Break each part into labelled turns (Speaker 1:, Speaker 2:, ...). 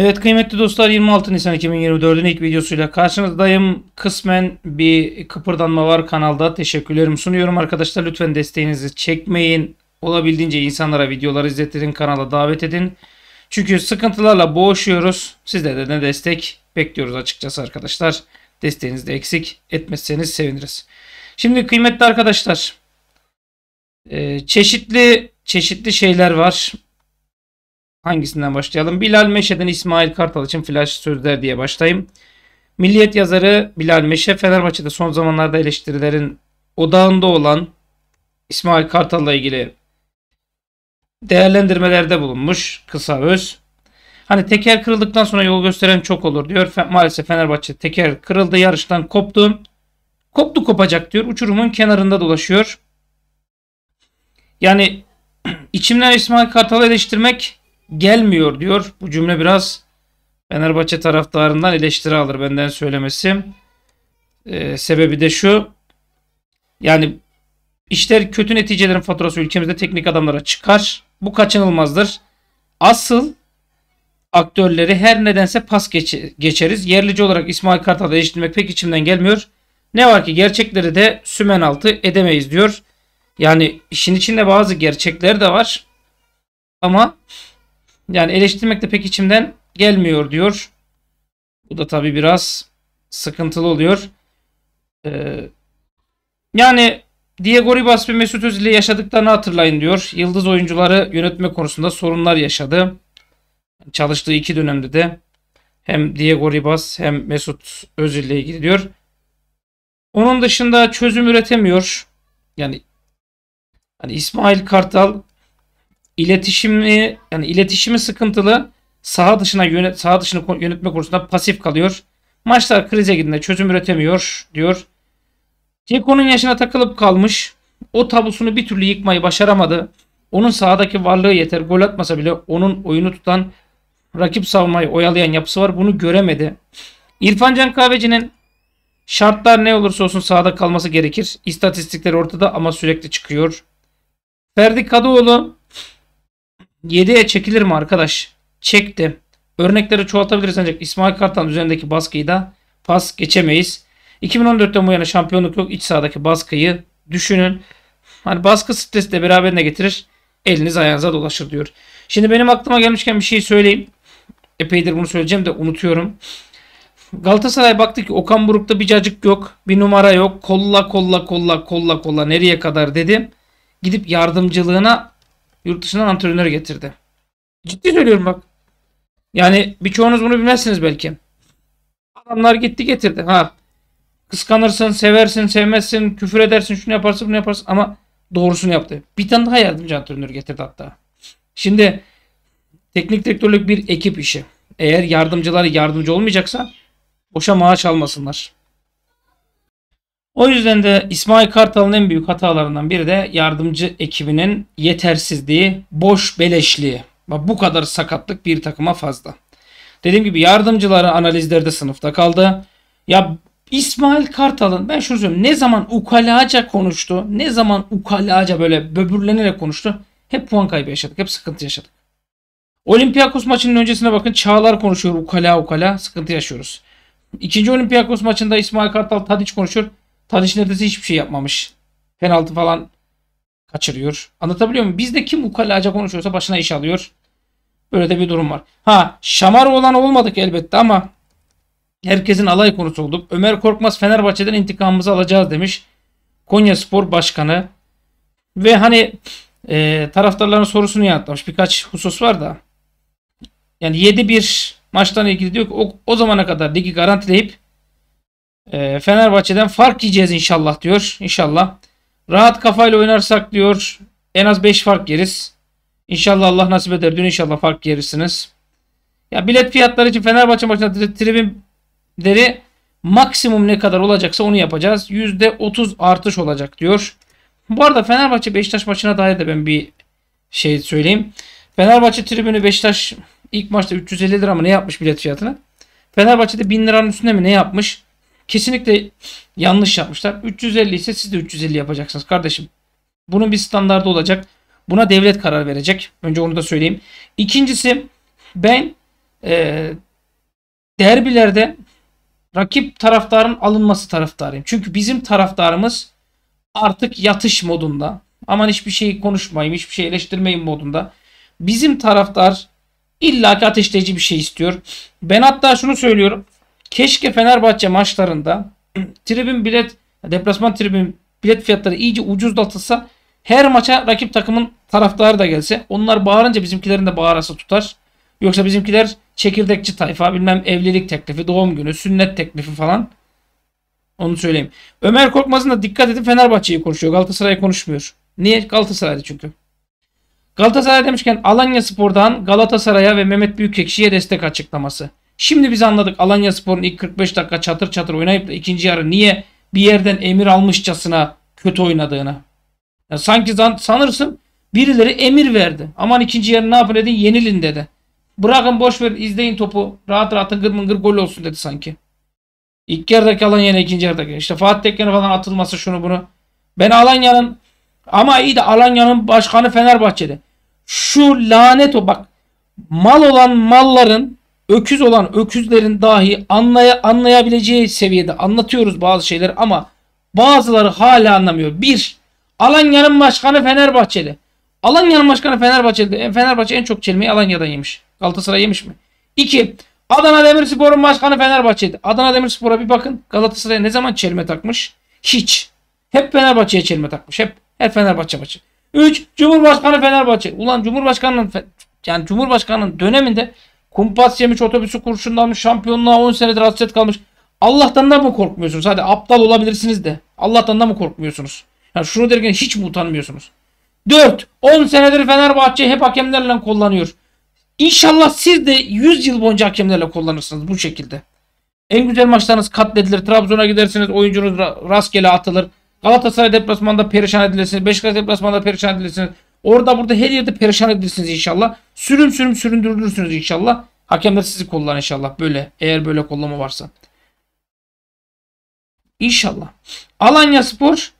Speaker 1: Evet kıymetli dostlar 26 Nisan 2024'ün ilk videosuyla karşınızdayım. Kısmen bir kıpırdanma var kanalda. Teşekkürlerimi sunuyorum arkadaşlar. Lütfen desteğinizi çekmeyin. Olabildiğince insanlara videoları izletirin Kanala davet edin. Çünkü sıkıntılarla boğuşuyoruz. Sizlerden de destek bekliyoruz açıkçası arkadaşlar. Desteğinizi de eksik etmezseniz seviniriz. Şimdi kıymetli arkadaşlar e, çeşitli çeşitli şeyler var. Hangisinden başlayalım? Bilal Meşe'den İsmail Kartal için flash sözler diye başlayayım. Milliyet yazarı Bilal Meşe Fenerbahçe'de son zamanlarda eleştirilerin odağında olan İsmail Kartal'la ilgili değerlendirmelerde bulunmuş kısa öz. Hani teker kırıldıktan sonra yol gösteren çok olur diyor. Maalesef Fenerbahçe teker kırıldı yarıştan koptu. Koptu kopacak diyor. Uçurumun kenarında dolaşıyor. Yani içimden İsmail Kartal'ı eleştirmek gelmiyor diyor. Bu cümle biraz Fenerbahçe taraftarından eleştiri alır benden söylemesi. Ee, sebebi de şu. Yani işler kötü neticelerin faturası ülkemizde teknik adamlara çıkar. Bu kaçınılmazdır. Asıl aktörleri her nedense pas geç geçeriz. Yerlici olarak İsmail Kartal'ı değiştirmek pek içimden gelmiyor. Ne var ki gerçekleri de sümen altı edemeyiz diyor. Yani işin içinde bazı gerçekler de var. Ama yani eleştirmek de pek içimden gelmiyor diyor. Bu da tabii biraz sıkıntılı oluyor. Ee, yani Diego Ribas ve Mesut Özil ile yaşadıklarını hatırlayın diyor. Yıldız oyuncuları yönetme konusunda sorunlar yaşadı. Çalıştığı iki dönemde de hem Diego Ribas hem Mesut Özil ile ilgili diyor. Onun dışında çözüm üretemiyor. Yani hani İsmail Kartal iletişimi yani iletişimi sıkıntılı saha dışına yönet saha dışını yönetme konusunda pasif kalıyor. Maçlar krize girdiğinde çözüm üretemiyor diyor. Ceko'nun yaşına takılıp kalmış. O tabusunu bir türlü yıkmayı başaramadı. Onun sahadaki varlığı yeter. Gol atmasa bile onun oyunu tutan rakip savunmayı oyalayan yapısı var. Bunu göremedi. İrfan Can Kahveci'nin şartlar ne olursa olsun sahada kalması gerekir. İstatistikler ortada ama sürekli çıkıyor. Ferdi Kadıoğlu 7'ye çekilir mi arkadaş? Çekti. Örnekleri çoğaltabiliriz ancak İsmail Kartal üzerindeki baskıyı da pas geçemeyiz. 2014'ten bu yana şampiyonluk yok. İç sahadaki baskıyı düşünün. Hani baskı stresi de beraberine getirir. Eliniz ayağınıza dolaşır diyor. Şimdi benim aklıma gelmişken bir şey söyleyeyim. Epeydir bunu söyleyeceğim de unutuyorum. Galatasaray baktı ki Okan Buruk'ta bir cacık yok. Bir numara yok. Kolla kolla kolla kolla kolla nereye kadar dedim. Gidip yardımcılığına Yurt dışından antrenör getirdi. Ciddi söylüyorum bak. Yani birçoğunuz bunu bilmezsiniz belki. Adamlar gitti getirdi. Ha. Kıskanırsın, seversin, sevmezsin, küfür edersin, şunu yaparsın, bunu yaparsın ama doğrusunu yaptı. Bir tane daha yardımcı antrenör getirdi hatta. Şimdi teknik direktörlük bir ekip işi. Eğer yardımcılar yardımcı olmayacaksa boşa maaş almasınlar. O yüzden de İsmail Kartal'ın en büyük hatalarından biri de yardımcı ekibinin yetersizliği, boş beleşliği. bu kadar sakatlık bir takıma fazla. Dediğim gibi yardımcıları analizlerde sınıfta kaldı. Ya İsmail Kartal'ın ben şunu söylüyorum ne zaman ukalaca konuştu ne zaman ukalaca böyle böbürlenerek konuştu hep puan kaybı yaşadık hep sıkıntı yaşadık. Olympiakos maçının öncesine bakın Çağlar konuşuyor ukala ukala sıkıntı yaşıyoruz. İkinci Olympiakos maçında İsmail Kartal Tadiç konuşuyor Tadiç neredeyse hiçbir şey yapmamış. Penaltı falan kaçırıyor. Anlatabiliyor muyum? Bizde kim ukalaca konuşuyorsa başına iş alıyor. Böyle de bir durum var. Ha şamar olan olmadık elbette ama herkesin alay konusu olduk. Ömer Korkmaz Fenerbahçe'den intikamımızı alacağız demiş. Konya Spor Başkanı. Ve hani e, taraftarların sorusunu yanıtlamış. Birkaç husus var da. Yani 7-1 maçtan ilgili diyor ki o, o zamana kadar ligi garantileyip e, Fenerbahçe'den fark yiyeceğiz inşallah diyor. İnşallah. Rahat kafayla oynarsak diyor. En az 5 fark yeriz. İnşallah Allah nasip eder. Dün inşallah fark yerisiniz. Ya bilet fiyatları için Fenerbahçe maçına tribünleri maksimum ne kadar olacaksa onu yapacağız. %30 artış olacak diyor. Bu arada Fenerbahçe Beşiktaş maçına dair de ben bir şey söyleyeyim. Fenerbahçe tribünü Beşiktaş ilk maçta 350 lira mı ne yapmış bilet fiyatına? Fenerbahçe'de 1000 liranın üstünde mi ne yapmış? Kesinlikle yanlış yapmışlar. 350 ise siz de 350 yapacaksınız kardeşim. Bunun bir standardı olacak. Buna devlet karar verecek. Önce onu da söyleyeyim. İkincisi ben e, derbilerde rakip taraftarın alınması taraftarıyım. Çünkü bizim taraftarımız artık yatış modunda. Aman hiçbir şey konuşmayayım, hiçbir şey eleştirmeyin modunda. Bizim taraftar illaki ateşleyici bir şey istiyor. Ben hatta şunu söylüyorum. Keşke Fenerbahçe maçlarında tribün bilet, deplasman tribün bilet fiyatları iyice ucuzlatılsa her maça rakip takımın taraftarı da gelse onlar bağırınca bizimkilerin de bağırası tutar. Yoksa bizimkiler çekirdekçi tayfa bilmem evlilik teklifi, doğum günü, sünnet teklifi falan. Onu söyleyeyim. Ömer Korkmaz'ın da dikkat edin Fenerbahçe'yi konuşuyor. Galatasaray'ı konuşmuyor. Niye? Galatasaray'da çünkü. Galatasaray demişken Alanya Spor'dan Galatasaray'a ve Mehmet Büyükekşi'ye destek açıklaması. Şimdi biz anladık Alanya Spor'un ilk 45 dakika çatır çatır oynayıp da ikinci yarı niye bir yerden emir almışçasına kötü oynadığını. Yani sanki sanırsın birileri emir verdi. Aman ikinci yarı ne yapın dedi yenilin dedi. Bırakın boş ver izleyin topu. Rahat rahat tıngır mıngır gol olsun dedi sanki. İlk yarıdaki Alanya'nın ikinci yarıdaki. İşte Fatih Tekke'nin falan atılması şunu bunu. Ben Alanya'nın ama iyi de Alanya'nın başkanı Fenerbahçe'de. Şu lanet o bak. Mal olan malların öküz olan öküzlerin dahi anlaya, anlayabileceği seviyede anlatıyoruz bazı şeyler ama bazıları hala anlamıyor. Bir, Alanya'nın başkanı Fenerbahçeli. Alanya'nın başkanı Fenerbahçeli. E, Fenerbahçe en çok çelmeyi Alanya'dan yemiş. Galatasaray yemiş mi? İki, Adana Demirspor'un başkanı Fenerbahçe'ydi. Adana Demirspor'a bir bakın. Galatasaray'a ne zaman çelme takmış? Hiç. Hep Fenerbahçe'ye çelme takmış. Hep. Her Fenerbahçe maçı. Üç, Cumhurbaşkanı Fenerbahçe. Ulan Cumhurbaşkanı'nın yani Cumhurbaşkanı'nın döneminde Kumpas yemiş otobüsü kurşunlanmış. Şampiyonluğa 10 senedir hasret kalmış. Allah'tan da mı korkmuyorsunuz? Hadi aptal olabilirsiniz de. Allah'tan da mı korkmuyorsunuz? Yani şunu derken hiç mi utanmıyorsunuz? 4. 10 senedir Fenerbahçe hep hakemlerle kullanıyor. İnşallah siz de 100 yıl boyunca hakemlerle kullanırsınız bu şekilde. En güzel maçlarınız katledilir. Trabzon'a gidersiniz oyuncunuz rastgele atılır. Galatasaray deplasmanda perişan edilirsiniz. Beşiktaş deplasmanda perişan edilirsiniz. Orada burada her yerde perişan edilirsiniz inşallah. Sürüm sürüm süründürülürsünüz inşallah. Hakemler sizi kollar inşallah böyle. Eğer böyle kollama varsa. İnşallah. Alanya Spor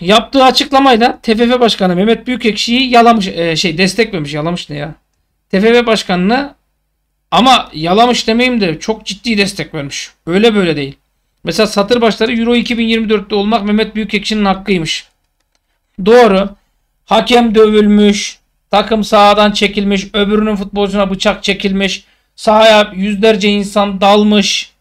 Speaker 1: yaptığı açıklamayla TFF Başkanı Mehmet Büyükekşi'yi yalamış e, şey desteklemiş yalamış ne ya? TFF Başkanı'na ama yalamış demeyeyim de çok ciddi destek vermiş. Öyle böyle değil. Mesela satır başları Euro 2024'te olmak Mehmet Büyükekşi'nin hakkıymış. Doğru. Hakem dövülmüş. Takım sahadan çekilmiş. Öbürünün futbolcuna bıçak çekilmiş. Sahaya yüzlerce insan dalmış.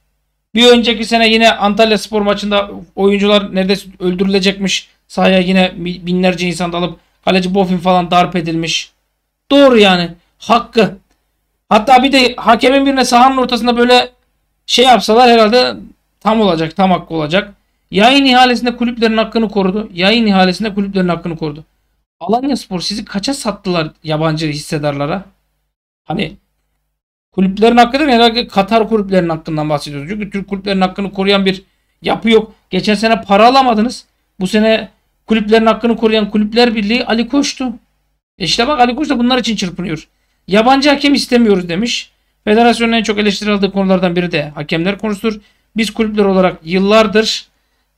Speaker 1: Bir önceki sene yine Antalya Spor maçında oyuncular neredeyse öldürülecekmiş. Sahaya yine binlerce insan dalıp kaleci Bofin falan darp edilmiş. Doğru yani. Hakkı. Hatta bir de hakemin birine sahanın ortasında böyle şey yapsalar herhalde tam olacak. Tam hakkı olacak. Yayın ihalesinde kulüplerin hakkını korudu. Yayın ihalesinde kulüplerin hakkını korudu. Alanya Spor sizi kaça sattılar yabancı hissedarlara? Hani kulüplerin hakkı değil mi? Herhalde Katar kulüplerinin hakkından bahsediyoruz. Çünkü Türk kulüplerinin hakkını koruyan bir yapı yok. Geçen sene para alamadınız. Bu sene kulüplerin hakkını koruyan kulüpler birliği Ali Koç'tu. E işte bak Ali Koç da bunlar için çırpınıyor. Yabancı hakem istemiyoruz demiş. Federasyonun en çok eleştiri aldığı konulardan biri de hakemler konusudur. Biz kulüpler olarak yıllardır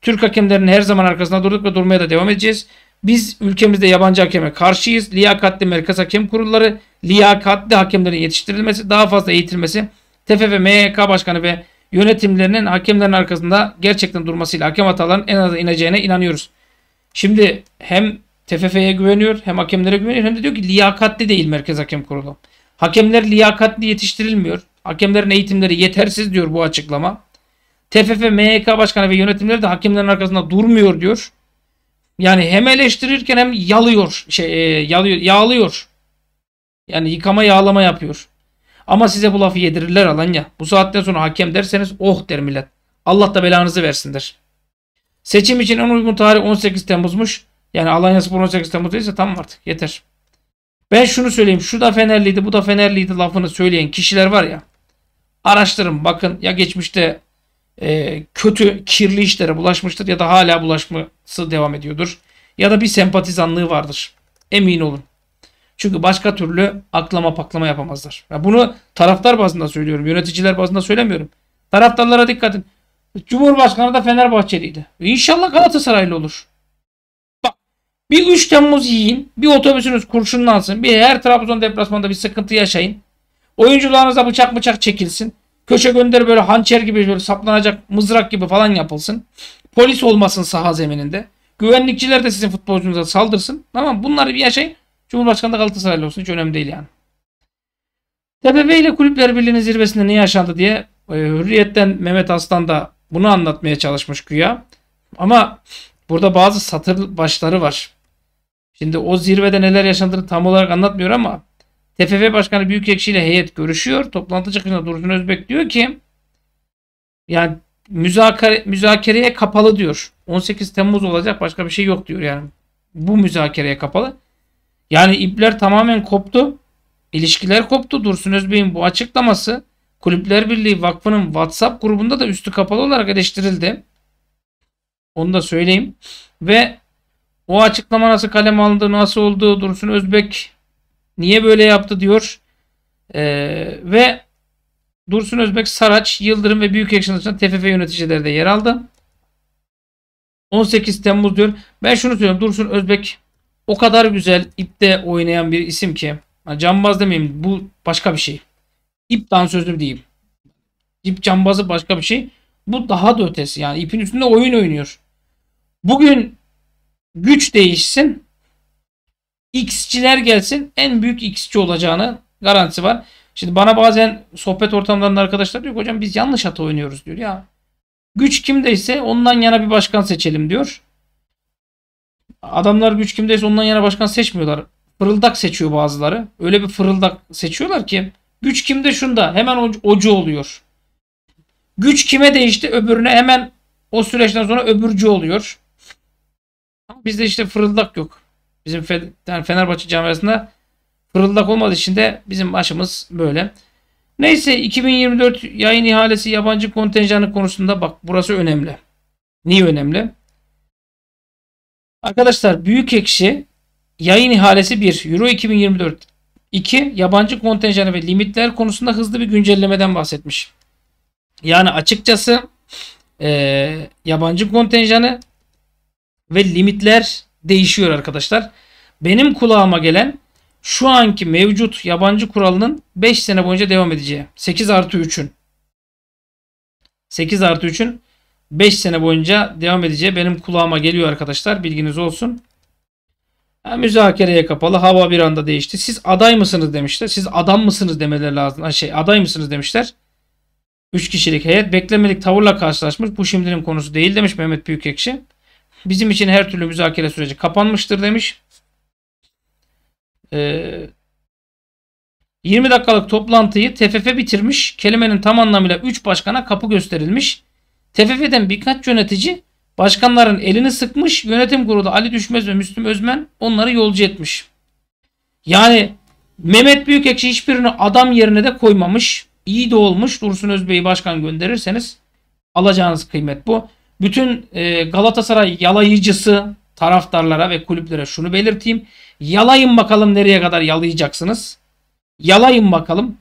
Speaker 1: Türk hakemlerinin her zaman arkasında durduk ve durmaya da devam edeceğiz. Biz ülkemizde yabancı hakeme karşıyız. Liyakatli merkez hakem kurulları, liyakatli hakemlerin yetiştirilmesi, daha fazla eğitilmesi, TFF ve MHK başkanı ve yönetimlerinin hakemlerin arkasında gerçekten durmasıyla hakem hatalarının en aza ineceğine inanıyoruz. Şimdi hem TFF'ye güveniyor hem hakemlere güveniyor hem de diyor ki liyakatli değil merkez hakem kurulu. Hakemler liyakatli yetiştirilmiyor. Hakemlerin eğitimleri yetersiz diyor bu açıklama. TFF, MHK başkanı ve yönetimleri de hakemlerin arkasında durmuyor diyor. Yani hem eleştirirken hem yalıyor, şey, e, yalıyor, yağlıyor. Yani yıkama yağlama yapıyor. Ama size bu lafı yedirirler Alanya. Bu saatten sonra hakem derseniz oh der millet. Allah da belanızı versin der. Seçim için en uygun tarih 18 Temmuz'muş. Yani Alanya Spor 18 Temmuz değilse tamam artık yeter. Ben şunu söyleyeyim. Şu da Fenerliydi bu da Fenerliydi lafını söyleyen kişiler var ya. Araştırın bakın ya geçmişte e, kötü, kirli işlere bulaşmıştır ya da hala bulaşması devam ediyordur. Ya da bir sempatizanlığı vardır. Emin olun. Çünkü başka türlü aklama paklama yapamazlar. Ya bunu taraftar bazında söylüyorum. Yöneticiler bazında söylemiyorum. Taraftarlara dikkat edin. Cumhurbaşkanı da Fenerbahçeliydi. İnşallah Galatasaraylı olur. Bak bir 3 Temmuz yiyin. Bir otobüsünüz kurşunlansın. Bir her Trabzon deplasmanında bir sıkıntı yaşayın. Oyuncularınıza bıçak bıçak çekilsin. Köşe gönder böyle hançer gibi böyle saplanacak mızrak gibi falan yapılsın. Polis olmasın saha zemininde. Güvenlikçiler de sizin futbolcunuza saldırsın. Tamam bunları bir yaşayın. Cumhurbaşkanı da Galatasaraylı olsun. Hiç önemli değil yani. TPP ile Kulüpler Birliği'nin zirvesinde ne yaşandı diye e, Hürriyet'ten Mehmet Aslan da bunu anlatmaya çalışmış güya. Ama burada bazı satır başları var. Şimdi o zirvede neler yaşandığını tam olarak anlatmıyor ama TFF Başkanı Büyükekşi ile heyet görüşüyor. Toplantı çıkışında Dursun Özbek diyor ki yani müzakere, müzakereye kapalı diyor. 18 Temmuz olacak başka bir şey yok diyor yani. Bu müzakereye kapalı. Yani ipler tamamen koptu. İlişkiler koptu. Dursun Özbey'in bu açıklaması Kulüpler Birliği Vakfı'nın WhatsApp grubunda da üstü kapalı olarak eleştirildi. Onu da söyleyeyim. Ve o açıklama nasıl kaleme alındı, nasıl oldu, Dursun Özbek Niye böyle yaptı diyor. E, ve Dursun Özbek Saraç, Yıldırım ve Büyük Ekşanış'tan TFF yöneticileri de yer aldı. 18 Temmuz diyor. Ben şunu söylüyorum. Dursun Özbek o kadar güzel ipte oynayan bir isim ki. Cambaz demeyeyim. Bu başka bir şey. İp dansözü diyeyim. İp cambazı başka bir şey. Bu daha da ötesi. Yani ipin üstünde oyun oynuyor. Bugün güç değişsin. X'çiler gelsin en büyük X'çi olacağını garantisi var. Şimdi bana bazen sohbet ortamlarında arkadaşlar diyor hocam biz yanlış hata oynuyoruz diyor ya. Güç kimdeyse ondan yana bir başkan seçelim diyor. Adamlar güç kimdeyse ondan yana başkan seçmiyorlar. Fırıldak seçiyor bazıları. Öyle bir fırıldak seçiyorlar ki güç kimde şunda hemen ocu oluyor. Güç kime değişti öbürüne hemen o süreçten sonra öbürcü oluyor. bizde işte fırıldak yok. Bizim Fenerbahçe camiasında fırıldak olmadığı için de bizim başımız böyle. Neyse 2024 yayın ihalesi yabancı kontenjanı konusunda bak burası önemli. Niye önemli? Arkadaşlar büyük ekşi yayın ihalesi 1 Euro 2024 2 yabancı kontenjanı ve limitler konusunda hızlı bir güncellemeden bahsetmiş. Yani açıkçası e, yabancı kontenjanı ve limitler değişiyor arkadaşlar. Benim kulağıma gelen şu anki mevcut yabancı kuralının 5 sene boyunca devam edeceği. 8 artı 3'ün. 8 artı 3'ün 5 sene boyunca devam edeceği benim kulağıma geliyor arkadaşlar. Bilginiz olsun. Yani müzakereye kapalı. Hava bir anda değişti. Siz aday mısınız demişler. Siz adam mısınız demeleri lazım. Şey aday mısınız demişler. 3 kişilik heyet beklemedik tavırla karşılaşmış. Bu şimdinin konusu değil demiş Mehmet Büyükekşi. Bizim için her türlü müzakere süreci kapanmıştır demiş. Ee, 20 dakikalık toplantıyı TFF bitirmiş. Kelimenin tam anlamıyla 3 başkana kapı gösterilmiş. TFF'den birkaç yönetici başkanların elini sıkmış. Yönetim kurulu Ali Düşmez ve Müslüm Özmen onları yolcu etmiş. Yani Mehmet Büyükekşi hiçbirini adam yerine de koymamış. İyi de olmuş. Dursun Özbey'i başkan gönderirseniz alacağınız kıymet bu bütün e, Galatasaray yalayıcısı taraftarlara ve kulüplere şunu belirteyim. Yalayın bakalım nereye kadar yalayacaksınız. Yalayın bakalım.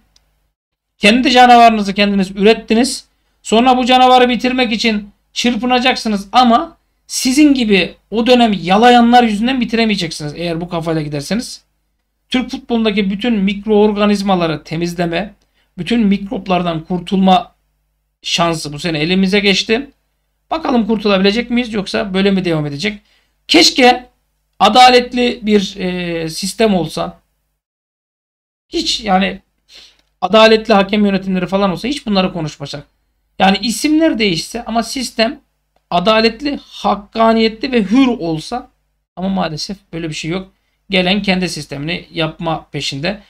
Speaker 1: Kendi canavarınızı kendiniz ürettiniz. Sonra bu canavarı bitirmek için çırpınacaksınız ama sizin gibi o dönem yalayanlar yüzünden bitiremeyeceksiniz eğer bu kafayla giderseniz. Türk futbolundaki bütün mikroorganizmaları temizleme, bütün mikroplardan kurtulma şansı bu sene elimize geçti. Bakalım kurtulabilecek miyiz yoksa böyle mi devam edecek? Keşke adaletli bir e, sistem olsa. Hiç yani adaletli hakem yönetimleri falan olsa hiç bunları konuşmasak. Yani isimler değişse ama sistem adaletli, hakkaniyetli ve hür olsa ama maalesef böyle bir şey yok. Gelen kendi sistemini yapma peşinde.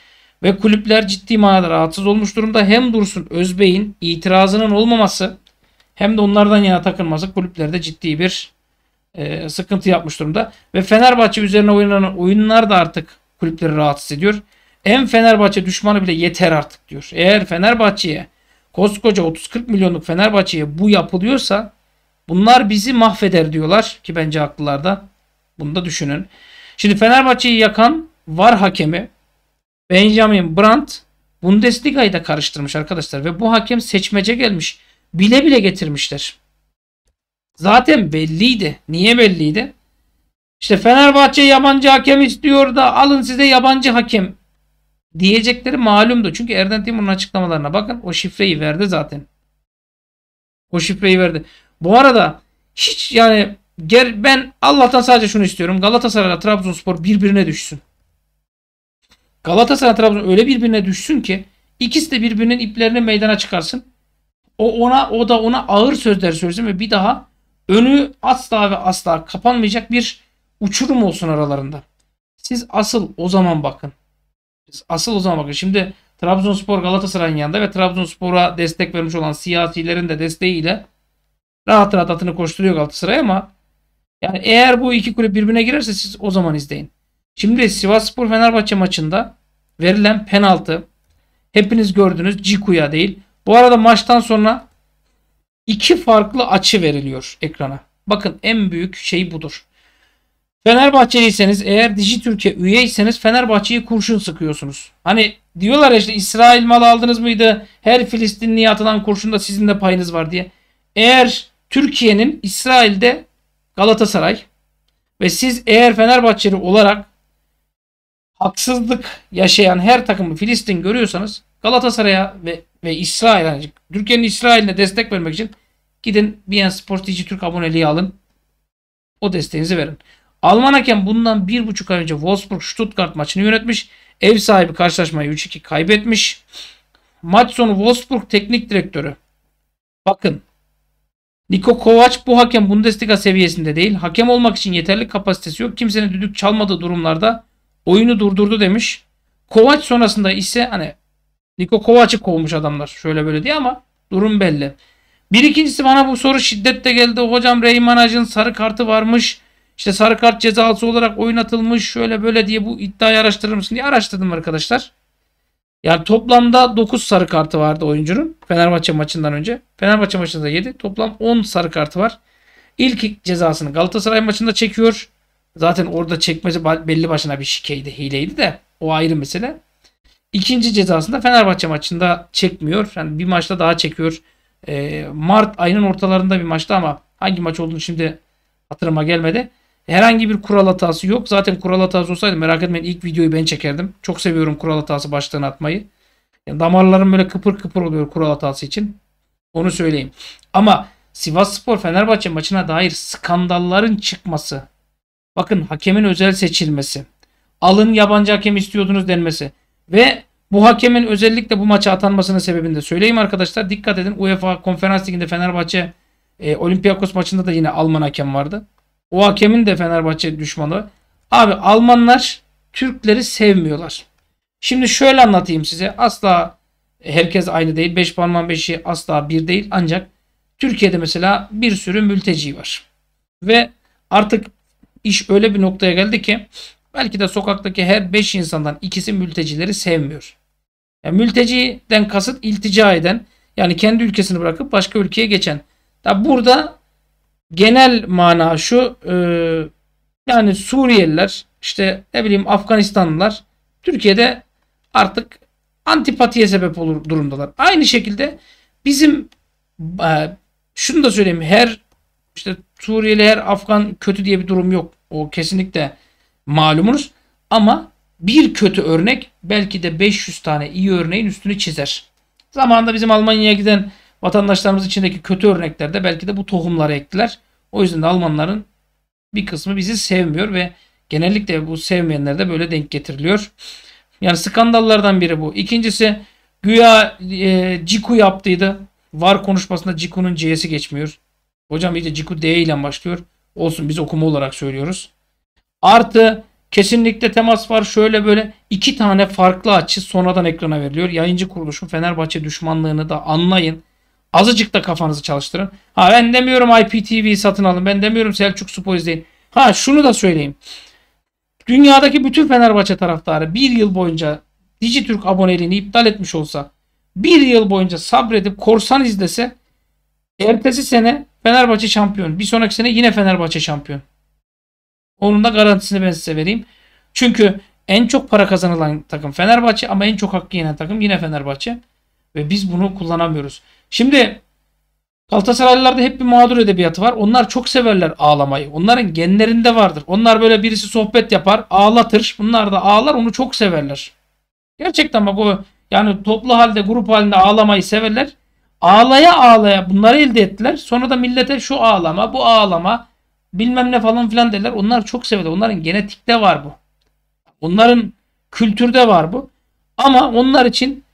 Speaker 1: Ve kulüpler ciddi manada rahatsız olmuş durumda. Hem Dursun Özbey'in itirazının olmaması hem de onlardan yana takılması kulüplerde ciddi bir e, sıkıntı yapmış durumda. Ve Fenerbahçe üzerine oynanan oyunlar da artık kulüpleri rahatsız ediyor. En Fenerbahçe düşmanı bile yeter artık diyor. Eğer Fenerbahçe'ye koskoca 30-40 milyonluk Fenerbahçe'ye bu yapılıyorsa bunlar bizi mahveder diyorlar ki bence haklılar da. Bunu da düşünün. Şimdi Fenerbahçe'yi yakan var hakemi Benjamin Brandt Bundesliga'yı da karıştırmış arkadaşlar ve bu hakem seçmece gelmiş bile bile getirmişler. Zaten belliydi. Niye belliydi? İşte Fenerbahçe yabancı hakem istiyor da alın size yabancı hakem diyecekleri malumdu. Çünkü Erden Timur'un açıklamalarına bakın o şifreyi verdi zaten. O şifreyi verdi. Bu arada hiç yani ben Allah'tan sadece şunu istiyorum. Galatasaray Trabzonspor birbirine düşsün. Galatasaray Trabzon öyle birbirine düşsün ki ikisi de birbirinin iplerini meydana çıkarsın. O ona o da ona ağır sözler söylesin ve bir daha önü asla ve asla kapanmayacak bir uçurum olsun aralarında. Siz asıl o zaman bakın. Siz asıl o zaman bakın. Şimdi Trabzonspor Galatasaray'ın yanında ve Trabzonspor'a destek vermiş olan siyasilerin de desteğiyle rahat rahat atını koşturuyor Galatasaray ama yani eğer bu iki kulüp birbirine girerse siz o zaman izleyin. Şimdi Sivasspor Fenerbahçe maçında verilen penaltı hepiniz gördünüz Ciku'ya değil bu arada maçtan sonra iki farklı açı veriliyor ekrana. Bakın en büyük şey budur. Fenerbahçeliyseniz eğer Dijitürk'e üyeyseniz Fenerbahçe'yi kurşun sıkıyorsunuz. Hani diyorlar ya işte İsrail mal aldınız mıydı? Her Filistinliye atılan kurşunda sizin de payınız var diye. Eğer Türkiye'nin İsrail'de Galatasaray ve siz eğer Fenerbahçeli olarak haksızlık yaşayan her takımı Filistin görüyorsanız Galatasaray'a ve, ve İsrail, yani Türkiye'nin İsrail'ine destek vermek için gidin BN Sport Dici Türk aboneliği alın. O desteğinizi verin. Alman hakem bundan bir buçuk ay önce Wolfsburg Stuttgart maçını yönetmiş. Ev sahibi karşılaşmayı 3-2 kaybetmiş. Maç sonu Wolfsburg teknik direktörü. Bakın. Niko Kovac bu hakem Bundesliga seviyesinde değil. Hakem olmak için yeterli kapasitesi yok. Kimsenin düdük çalmadığı durumlarda oyunu durdurdu demiş. Kovac sonrasında ise hani Niko Kovac'ı kovmuş adamlar şöyle böyle diye ama durum belli. Bir ikincisi bana bu soru şiddetle geldi. Hocam Reyman sarı kartı varmış. İşte sarı kart cezası olarak oynatılmış şöyle böyle diye bu iddiayı araştırır mısın diye araştırdım arkadaşlar. Yani toplamda 9 sarı kartı vardı oyuncunun Fenerbahçe maçından önce. Fenerbahçe maçında 7 toplam 10 sarı kartı var. İlk cezasını Galatasaray maçında çekiyor. Zaten orada çekmesi belli başına bir şikeydi, hileydi de o ayrı mesele. İkinci cezasını da Fenerbahçe maçında çekmiyor. Yani bir maçta daha çekiyor. E, Mart ayının ortalarında bir maçta ama hangi maç olduğunu şimdi hatırıma gelmedi. Herhangi bir kural hatası yok. Zaten kural hatası olsaydı merak etmeyin ilk videoyu ben çekerdim. Çok seviyorum kural hatası başlığını atmayı. Yani damarlarım böyle kıpır kıpır oluyor kural hatası için. Onu söyleyeyim. Ama Sivas Spor Fenerbahçe maçına dair skandalların çıkması. Bakın hakemin özel seçilmesi. Alın yabancı hakem istiyordunuz denmesi. Ve bu hakemin özellikle bu maça atanmasının sebebini de söyleyeyim arkadaşlar. Dikkat edin UEFA Konferans Ligi'nde Fenerbahçe e, Olympiakos maçında da yine Alman hakem vardı. O hakemin de Fenerbahçe düşmanı. Abi Almanlar Türkleri sevmiyorlar. Şimdi şöyle anlatayım size. Asla herkes aynı değil. Beş parmağın beşi asla bir değil. Ancak Türkiye'de mesela bir sürü mülteci var. Ve artık iş öyle bir noktaya geldi ki Belki de sokaktaki her 5 insandan ikisi mültecileri sevmiyor. Yani mülteciden kasıt iltica eden yani kendi ülkesini bırakıp başka ülkeye geçen. Da burada genel mana şu e, yani Suriyeliler işte ne bileyim Afganistanlılar Türkiye'de artık antipatiye sebep olur durumdalar. Aynı şekilde bizim e, şunu da söyleyeyim her işte Suriyeli her Afgan kötü diye bir durum yok. O kesinlikle malumunuz. Ama bir kötü örnek belki de 500 tane iyi örneğin üstünü çizer. Zamanında bizim Almanya'ya giden vatandaşlarımız içindeki kötü örneklerde belki de bu tohumları ektiler. O yüzden de Almanların bir kısmı bizi sevmiyor ve genellikle bu sevmeyenler de böyle denk getiriliyor. Yani skandallardan biri bu. İkincisi güya e, Ciku yaptıydı. Var konuşmasında Ciku'nun C'si geçmiyor. Hocam iyice Ciku D ile başlıyor. Olsun biz okuma olarak söylüyoruz. Artı kesinlikle temas var şöyle böyle iki tane farklı açı sonradan ekrana veriliyor. Yayıncı kuruluşun Fenerbahçe düşmanlığını da anlayın. Azıcık da kafanızı çalıştırın. Ha ben demiyorum IPTV satın alın. Ben demiyorum Selçuk Spor izleyin. Ha şunu da söyleyeyim. Dünyadaki bütün Fenerbahçe taraftarı bir yıl boyunca Dijitürk aboneliğini iptal etmiş olsa bir yıl boyunca sabredip korsan izlese ertesi sene Fenerbahçe şampiyon. Bir sonraki sene yine Fenerbahçe şampiyon. Onun da garantisini ben size vereyim. Çünkü en çok para kazanılan takım Fenerbahçe ama en çok hakkı yenen takım yine Fenerbahçe. Ve biz bunu kullanamıyoruz. Şimdi Galatasaraylılarda hep bir mağdur edebiyatı var. Onlar çok severler ağlamayı. Onların genlerinde vardır. Onlar böyle birisi sohbet yapar, ağlatır. Bunlar da ağlar, onu çok severler. Gerçekten bak o yani toplu halde, grup halinde ağlamayı severler. Ağlaya ağlaya bunları elde ettiler. Sonra da millete şu ağlama, bu ağlama bilmem ne falan filan derler. Onlar çok severler. Onların genetikte var bu. Onların kültürde var bu. Ama onlar için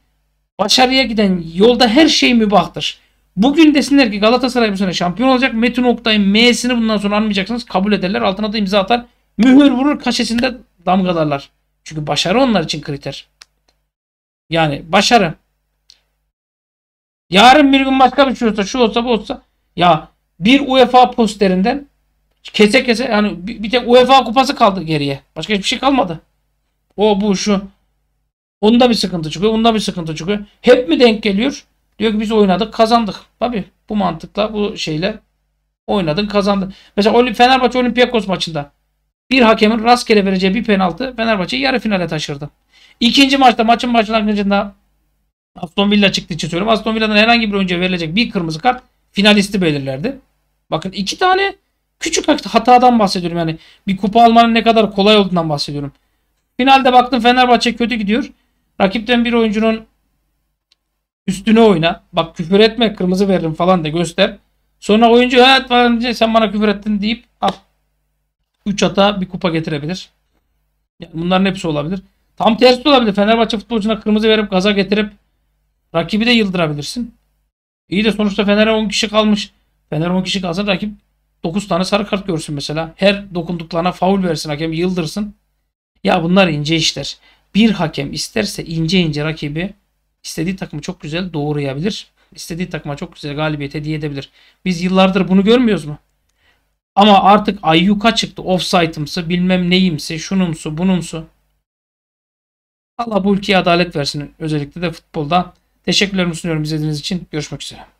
Speaker 1: başarıya giden yolda her şey mübahtır. Bugün desinler ki Galatasaray bu sene şampiyon olacak. Metin Oktay'ın M'sini bundan sonra anmayacaksınız. Kabul ederler. Altına da imza atar. Mühür vurur. Kaşesinde damgalarlar. Çünkü başarı onlar için kriter. Yani başarı. Yarın bir gün başka bir şey olsa şu olsa bu olsa. Ya bir UEFA posterinden Kese kese yani bir, bir tek UEFA kupası kaldı geriye. Başka hiçbir şey kalmadı. O bu şu. Onda bir sıkıntı çıkıyor. Onda bir sıkıntı çıkıyor. Hep mi denk geliyor? Diyor ki biz oynadık kazandık. Tabi bu mantıkla bu şeyle oynadın kazandın. Mesela Fenerbahçe Olympiakos maçında bir hakemin rastgele vereceği bir penaltı Fenerbahçe'yi yarı finale taşırdı. İkinci maçta maçın başlangıcında Aston Villa çıktı için söylüyorum. Aston Villa'dan herhangi bir oyuncuya verilecek bir kırmızı kart finalisti belirlerdi. Bakın iki tane Küçük hatadan bahsediyorum yani. Bir kupa almanın ne kadar kolay olduğundan bahsediyorum. Finalde baktım Fenerbahçe kötü gidiyor. Rakipten bir oyuncunun üstüne oyna. Bak küfür etme kırmızı veririm falan da göster. Sonra oyuncu evet falan sen bana küfür ettin deyip al. 3 hata bir kupa getirebilir. Yani bunların hepsi olabilir. Tam tersi olabilir. Fenerbahçe futbolcuna kırmızı verip gaza getirip rakibi de yıldırabilirsin. İyi de sonuçta Fener'e 10 kişi kalmış. Fener 10 kişi kalsın rakip 9 tane sarı kart görsün mesela. Her dokunduklarına faul versin hakem yıldırsın. Ya bunlar ince işler. Bir hakem isterse ince ince rakibi istediği takımı çok güzel doğrayabilir. İstediği takıma çok güzel galibiyet hediye edebilir. Biz yıllardır bunu görmüyoruz mu? Ama artık ayyuka çıktı. Offside'ımsı bilmem neyimsi şunumsu bunumsu. Allah bu ülkeye adalet versin. Özellikle de futbolda. Teşekkürlerimi sunuyorum izlediğiniz için. Görüşmek üzere.